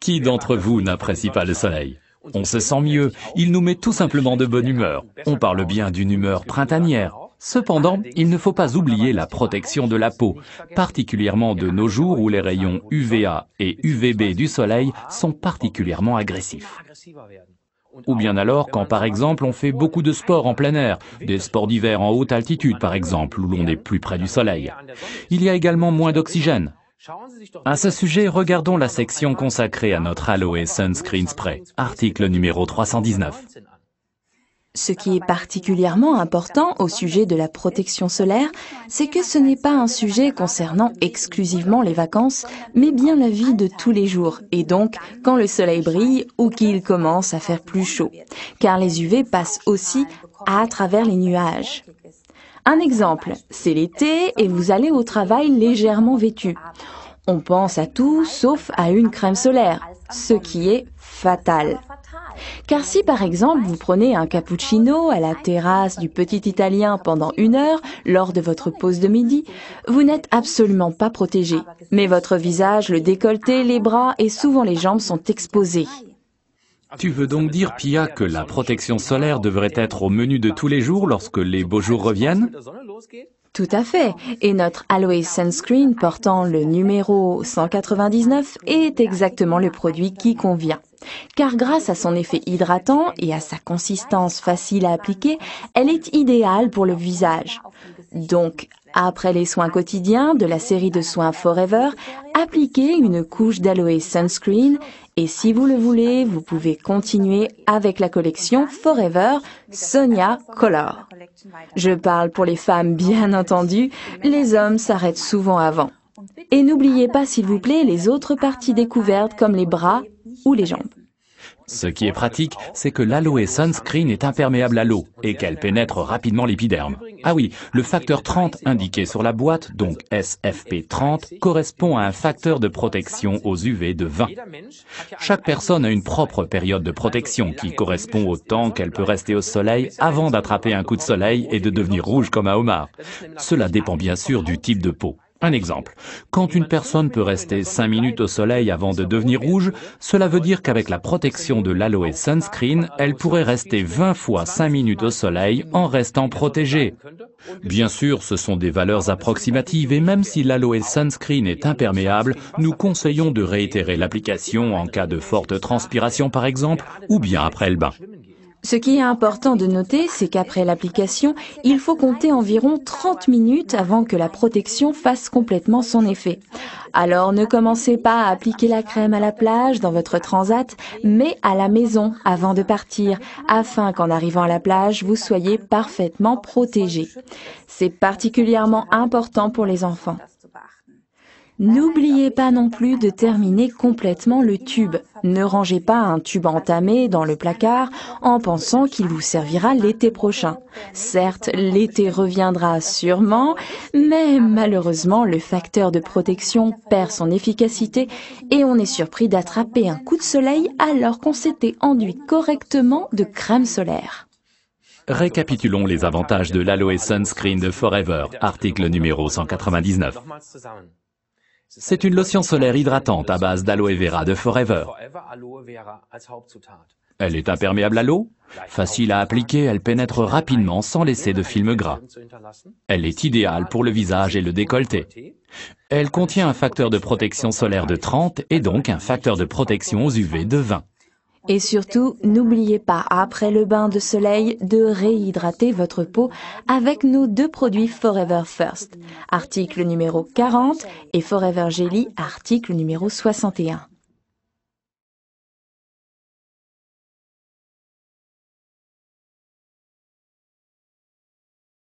Qui d'entre vous n'apprécie pas le soleil On se sent mieux, il nous met tout simplement de bonne humeur. On parle bien d'une humeur printanière. Cependant, il ne faut pas oublier la protection de la peau, particulièrement de nos jours où les rayons UVA et UVB du soleil sont particulièrement agressifs. Ou bien alors quand par exemple on fait beaucoup de sports en plein air, des sports d'hiver en haute altitude par exemple, où l'on est plus près du soleil. Il y a également moins d'oxygène. À ce sujet, regardons la section consacrée à notre Aloe Sunscreen Spray, article numéro 319. Ce qui est particulièrement important au sujet de la protection solaire, c'est que ce n'est pas un sujet concernant exclusivement les vacances, mais bien la vie de tous les jours, et donc quand le soleil brille ou qu'il commence à faire plus chaud, car les UV passent aussi à travers les nuages. Un exemple, c'est l'été et vous allez au travail légèrement vêtu. On pense à tout sauf à une crème solaire, ce qui est fatal. Car si par exemple vous prenez un cappuccino à la terrasse du petit Italien pendant une heure lors de votre pause de midi, vous n'êtes absolument pas protégé. Mais votre visage, le décolleté, les bras et souvent les jambes sont exposés. Tu veux donc dire, Pia, que la protection solaire devrait être au menu de tous les jours lorsque les beaux jours reviennent Tout à fait. Et notre Aloe Sunscreen portant le numéro 199 est exactement le produit qui convient. Car grâce à son effet hydratant et à sa consistance facile à appliquer, elle est idéale pour le visage. Donc, après les soins quotidiens de la série de soins Forever, appliquez une couche d'aloe sunscreen et si vous le voulez, vous pouvez continuer avec la collection Forever Sonia Color. Je parle pour les femmes bien entendu, les hommes s'arrêtent souvent avant. Et n'oubliez pas s'il vous plaît les autres parties découvertes comme les bras ou les jambes. Ce qui est pratique, c'est que l'aloe sunscreen est imperméable à l'eau et qu'elle pénètre rapidement l'épiderme. Ah oui, le facteur 30 indiqué sur la boîte, donc SFP30, correspond à un facteur de protection aux UV de 20. Chaque personne a une propre période de protection qui correspond au temps qu'elle peut rester au soleil avant d'attraper un coup de soleil et de devenir rouge comme un homard. Cela dépend bien sûr du type de peau. Un exemple, quand une personne peut rester 5 minutes au soleil avant de devenir rouge, cela veut dire qu'avec la protection de l'aloe sunscreen, elle pourrait rester 20 fois 5 minutes au soleil en restant protégée. Bien sûr, ce sont des valeurs approximatives et même si l'aloe sunscreen est imperméable, nous conseillons de réitérer l'application en cas de forte transpiration par exemple, ou bien après le bain. Ce qui est important de noter, c'est qu'après l'application, il faut compter environ 30 minutes avant que la protection fasse complètement son effet. Alors ne commencez pas à appliquer la crème à la plage, dans votre transat, mais à la maison avant de partir, afin qu'en arrivant à la plage, vous soyez parfaitement protégé. C'est particulièrement important pour les enfants. N'oubliez pas non plus de terminer complètement le tube. Ne rangez pas un tube entamé dans le placard en pensant qu'il vous servira l'été prochain. Certes, l'été reviendra sûrement, mais malheureusement, le facteur de protection perd son efficacité et on est surpris d'attraper un coup de soleil alors qu'on s'était enduit correctement de crème solaire. Récapitulons les avantages de l'Aloe Sunscreen de Forever, article numéro 199. C'est une lotion solaire hydratante à base d'aloe vera de Forever. Elle est imperméable à l'eau, facile à appliquer, elle pénètre rapidement sans laisser de film gras. Elle est idéale pour le visage et le décolleté. Elle contient un facteur de protection solaire de 30 et donc un facteur de protection aux UV de 20. Et surtout, n'oubliez pas, après le bain de soleil, de réhydrater votre peau avec nos deux produits Forever First, article numéro 40 et Forever Jelly, article numéro 61.